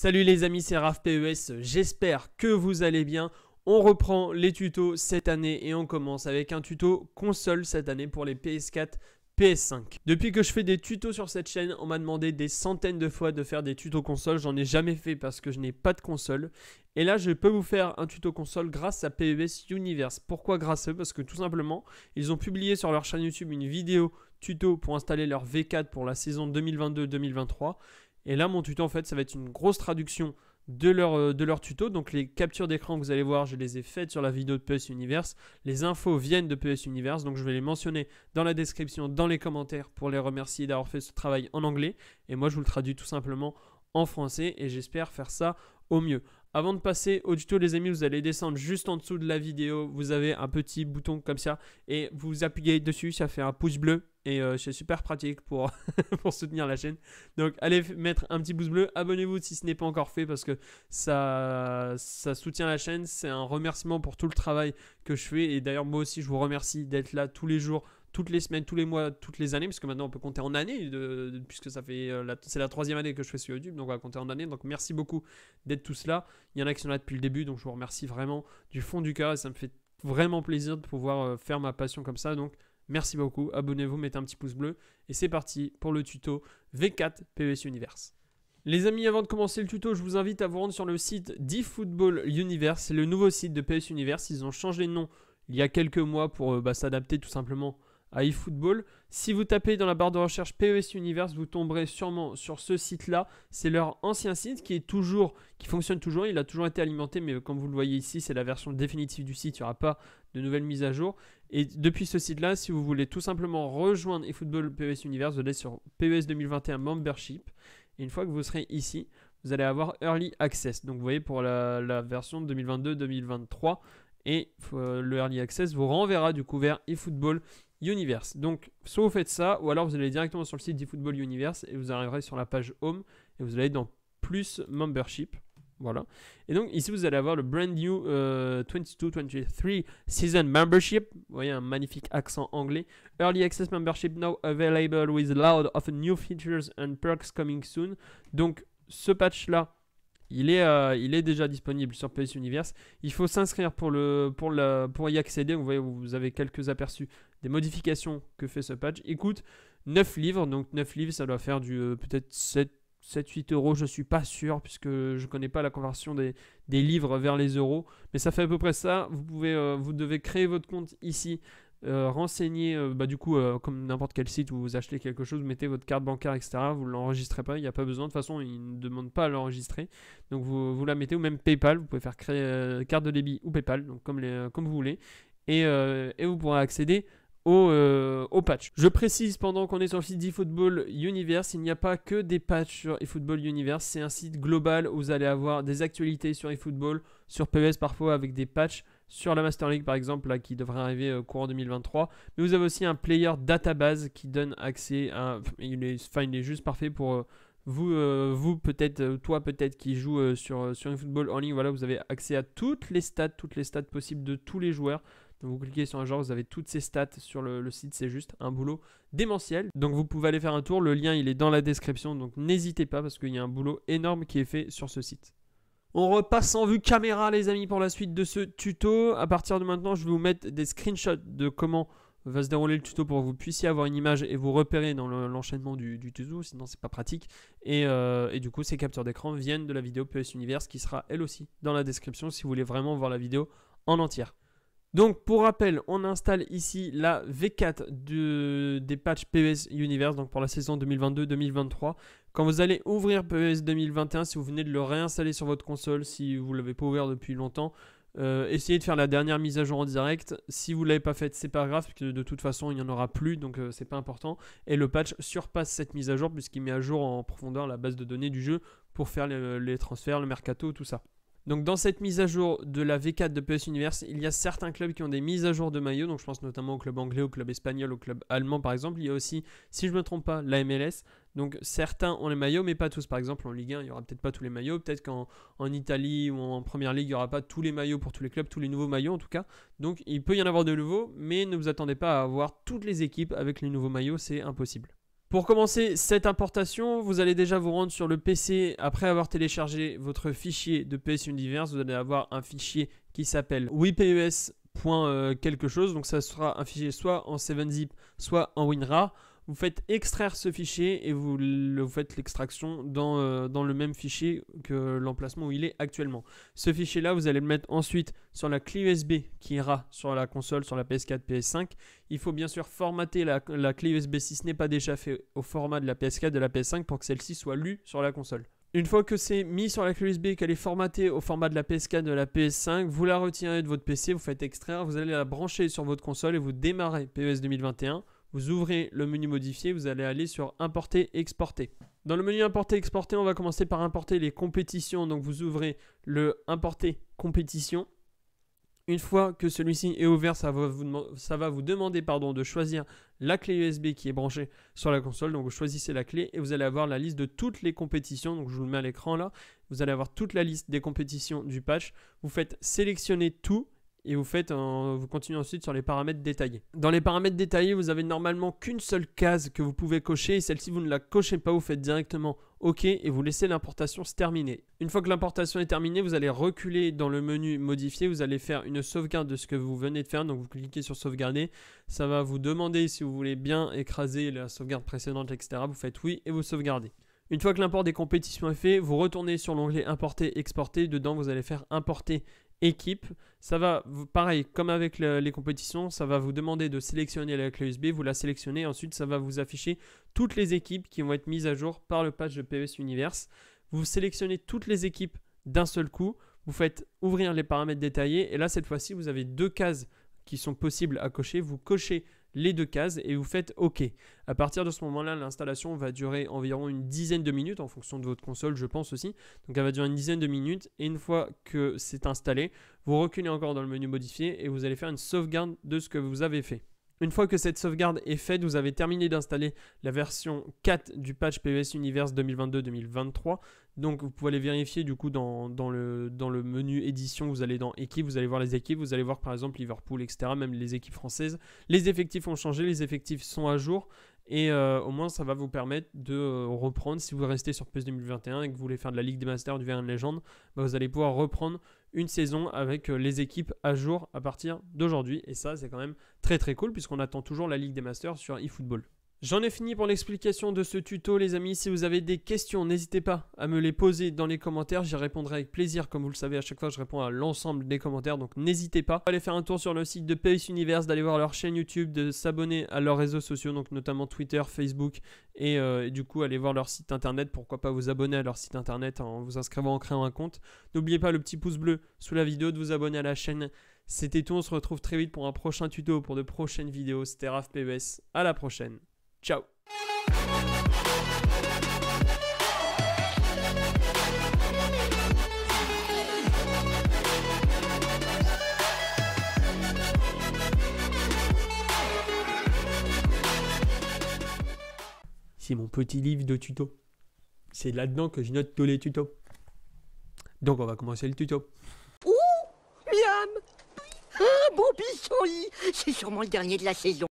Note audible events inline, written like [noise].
Salut les amis, c'est RAF PES, j'espère que vous allez bien. On reprend les tutos cette année et on commence avec un tuto console cette année pour les PS4, PS5. Depuis que je fais des tutos sur cette chaîne, on m'a demandé des centaines de fois de faire des tutos console. J'en ai jamais fait parce que je n'ai pas de console. Et là, je peux vous faire un tuto console grâce à PES Universe. Pourquoi grâce à eux Parce que tout simplement, ils ont publié sur leur chaîne YouTube une vidéo tuto pour installer leur V4 pour la saison 2022-2023. Et là, mon tuto, en fait, ça va être une grosse traduction de leur, euh, de leur tuto. Donc les captures d'écran que vous allez voir, je les ai faites sur la vidéo de PS Universe. Les infos viennent de PS Universe, donc je vais les mentionner dans la description, dans les commentaires pour les remercier d'avoir fait ce travail en anglais. Et moi, je vous le traduis tout simplement en français et j'espère faire ça au mieux. Avant de passer au tuto les amis, vous allez descendre juste en dessous de la vidéo. Vous avez un petit bouton comme ça et vous appuyez dessus, ça fait un pouce bleu. Et euh, c'est super pratique pour, [laughs] pour soutenir la chaîne. Donc allez mettre un petit pouce bleu, abonnez-vous si ce n'est pas encore fait parce que ça, ça soutient la chaîne. C'est un remerciement pour tout le travail que je fais. Et d'ailleurs moi aussi je vous remercie d'être là tous les jours toutes les semaines, tous les mois, toutes les années, parce que maintenant on peut compter en années, puisque ça fait euh, c'est la troisième année que je fais sur YouTube, donc on va compter en année. Donc merci beaucoup d'être tous là. Il y en a qui sont là depuis le début, donc je vous remercie vraiment du fond du cœur et ça me fait vraiment plaisir de pouvoir euh, faire ma passion comme ça. Donc merci beaucoup, abonnez-vous, mettez un petit pouce bleu et c'est parti pour le tuto V4 PES Universe. Les amis, avant de commencer le tuto, je vous invite à vous rendre sur le site d'eFootball Universe. C'est le nouveau site de PS e Universe. Ils ont changé de nom il y a quelques mois pour euh, bah, s'adapter tout simplement à eFootball. Si vous tapez dans la barre de recherche PES Universe, vous tomberez sûrement sur ce site-là. C'est leur ancien site qui est toujours, qui fonctionne toujours. Il a toujours été alimenté, mais comme vous le voyez ici, c'est la version définitive du site. Il n'y aura pas de nouvelles mises à jour. Et depuis ce site-là, si vous voulez tout simplement rejoindre eFootball PES Universe, vous allez sur PES 2021 Membership. Et une fois que vous serez ici, vous allez avoir Early Access. Donc vous voyez pour la, version 2022-2023. Et euh, le Early Access vous renverra du coup vers eFootball Universe. Donc, soit vous faites ça, ou alors vous allez directement sur le site Football Universe et vous arriverez sur la page Home et vous allez dans Plus Membership. Voilà. Et donc, ici, vous allez avoir le brand new 22-23 euh, season membership. Vous voyez un magnifique accent anglais. Early access membership now available with a loud of new features and perks coming soon. Donc, ce patch-là, il est, euh, il est déjà disponible sur PS Universe. Il faut s'inscrire pour, le, pour, pour y accéder. Vous voyez, vous avez quelques aperçus des modifications que fait ce patch, il coûte 9 livres. Donc 9 livres, ça doit faire du euh, peut-être 7, 8 euros, je suis pas sûr, puisque je connais pas la conversion des, livres vers les euros. Mais ça fait à peu près ça. Vous, pouvez, euh, vous devez créer votre compte ici. Euh, renseigner, bah, du coup, comme n'importe quel site où vous achetez quelque chose, mettez votre carte bancaire, etc. Vous l'enregistrez pas, il n'y a pas besoin. De toute façon, ils ne demandent pas à l'enregistrer. Donc vous, vous, la mettez, ou même PayPal, vous pouvez faire créer carte de débit ou PayPal, donc comme, les, comme vous voulez. Et, et vous pourrez accéder euh, au, patch. Je précise pendant qu'on est sur le site d'eFootball Universe, il n'y a pas que des patchs sur eFootball Universe, c'est un site global où vous allez avoir des actualités sur eFootball, sur PES parfois avec des patchs sur la Master League par exemple, là, qui devrait arriver euh, courant 2023. Mais vous avez aussi un player database qui donne accès à... enfin, il est juste parfait pour... Euh, vous, vous peut-être, toi peut-être qui joue sur, sur eFootball en ligne, voilà, vous avez accès à toutes les stats, toutes les stats possibles de tous les joueurs. Vous cliquez sur un genre, vous avez toutes ces stats sur le, site, c'est juste un boulot démentiel. Donc vous pouvez aller faire un tour, le lien il est dans la description, donc n'hésitez pas parce qu'il y a un boulot énorme qui est fait sur ce site. On repasse en vue caméra les amis pour la suite de ce tuto. À partir de maintenant, je vais vous mettre des screenshots de comment va se dérouler le tuto pour que vous puissiez avoir une image et vous repérer dans l'enchaînement du, tuto, sinon c'est pas pratique. Euh, et, du coup, ces captures d'écran viennent de la vidéo PS Universe qui sera elle aussi dans la description si vous voulez vraiment voir la vidéo en entière. Donc pour rappel, on installe ici la V4 de, des patchs PES Universe, donc pour la saison 2022-2023. Quand vous allez ouvrir PES 2021, si vous venez de le réinstaller sur votre console, si vous ne l'avez pas ouvert depuis longtemps, euh, essayez de faire la dernière mise à jour en direct. Si vous ne l'avez pas faite, c'est pas grave, puisque de toute façon, il n'y en aura plus, donc euh, c'est pas important. Et le patch surpasse cette mise à jour, puisqu'il met à jour en profondeur la base de données du jeu pour faire les transferts, le mercato, tout ça. Donc dans cette mise à jour de la V4 de PS Universe, il y a certains clubs qui ont des mises à jour de maillots, donc je pense notamment au club anglais, au club espagnol, au club allemand par exemple. Il y a aussi, si je ne me trompe pas, la MLS. Donc certains ont les maillots, mais pas tous. Par exemple en Ligue 1, il n'y aura peut-être pas tous les maillots. Peut-être qu'en Italie ou en Première Ligue, il n'y aura pas tous les maillots pour tous les clubs, tous les nouveaux maillots en tout cas. Donc il peut y en avoir de nouveaux, mais ne vous attendez pas à avoir toutes les équipes avec les nouveaux maillots, c'est impossible. Pour commencer cette importation, vous allez déjà vous rendre sur le PC après avoir téléchargé votre fichier de PS Universe. Vous allez avoir un fichier qui s'appelle wipes.quelque euh, chose. Donc ça sera un fichier soit en 7-zip, soit en WinRAR vous faites extraire ce fichier et vous, le, faites l'extraction euh, dans, le même fichier que l'emplacement où il est actuellement. Ce fichier-là, vous allez le mettre ensuite sur la clé USB qui ira sur la console, sur la PS4, PS5. Il faut bien sûr formater la, la clé USB si ce n'est pas déjà fait au format de la PS4, de la PS5 pour que celle-ci soit lue sur la console. Une fois que c'est mis sur la clé USB et qu'elle est formatée au format de la PS4, de la PS5, vous la retirez de votre PC, vous faites extraire, vous allez la brancher sur votre console et vous démarrez PES 2021. Vous ouvrez le menu modifié, vous allez aller sur importer, exporter. Dans le menu importer, exporter, on va commencer par importer les compétitions. Donc vous ouvrez le importer compétition. Une fois que celui-ci est ouvert, ça va vous, demander pardon, de choisir la clé USB qui est branchée sur la console. Donc vous choisissez la clé et vous allez avoir la liste de toutes les compétitions. Donc je vous le mets à l'écran là. Vous allez avoir toute la liste des compétitions du patch. Vous faites sélectionner tout et vous faites vous continuez ensuite sur les paramètres détaillés. Dans les paramètres détaillés, vous avez normalement qu'une seule case que vous pouvez cocher et celle-ci vous ne la cochez pas, vous faites directement OK et vous laissez l'importation se terminer. Une fois que l'importation est terminée, vous allez reculer dans le menu modifier, vous allez faire une sauvegarde de ce que vous venez de faire. Donc vous cliquez sur sauvegarder, ça va vous demander si vous voulez bien écraser la sauvegarde précédente, etc. Vous faites oui et vous sauvegardez. Une fois que l'import des compétitions est fait, vous retournez sur l'onglet importer, exporter. Dedans, vous allez faire importer équipe. Ça va, pareil, comme avec les compétitions, ça va vous demander de sélectionner la clé USB, vous la sélectionnez, ensuite ça va vous afficher toutes les équipes qui vont être mises à jour par le patch de PES Universe. Vous sélectionnez toutes les équipes d'un seul coup, vous faites ouvrir les paramètres détaillés, et là cette fois-ci vous avez deux cases qui sont possibles à cocher. Vous cochez les deux cases et vous faites OK. À partir de ce moment-là, l'installation va durer environ une dizaine de minutes en fonction de votre console, je pense aussi. Donc elle va durer une dizaine de minutes et une fois que c'est installé, vous reculez encore dans le menu Modifier » et vous allez faire une sauvegarde de ce que vous avez fait. Une fois que cette sauvegarde est faite, vous avez terminé d'installer la version 4 du patch PES Universe 2022-2023. Donc vous pouvez aller vérifier du coup dans, le, dans le menu édition, vous allez dans équipe, vous allez voir les équipes, vous allez voir par exemple Liverpool, etc. Même les équipes françaises. Les effectifs ont changé, les effectifs sont à jour. Et euh, au moins, ça va vous permettre de euh, reprendre. Si vous restez sur PES 2021 et que vous voulez faire de la Ligue des Masters, du V1 Légende, bah, vous allez pouvoir reprendre une saison avec euh, les équipes à jour à partir d'aujourd'hui. Et ça, c'est quand même très très cool puisqu'on attend toujours la Ligue des Masters sur eFootball. J'en ai fini pour l'explication de ce tuto les amis, si vous avez des questions n'hésitez pas à me les poser dans les commentaires, j'y répondrai avec plaisir comme vous le savez à chaque fois je réponds à l'ensemble des commentaires donc n'hésitez pas à aller faire un tour sur le site de Pace Universe, d'aller voir leur chaîne YouTube, de s'abonner à leurs réseaux sociaux donc notamment Twitter, Facebook euh, et, du coup aller voir leur site internet, pourquoi pas vous abonner à leur site internet en vous inscrivant en créant un compte. N'oubliez pas le petit pouce bleu sous la vidéo, de vous abonner à la chaîne. C'était tout, on se retrouve très vite pour un prochain tuto, pour de prochaines vidéos, c'était Raph PBS, à la prochaine Ciao C'est mon petit livre de tuto. C'est là-dedans que je note tous les tutos. Donc on va commencer le tuto. Ouh Miam Un bon pissenlit C'est sûrement le dernier de la saison.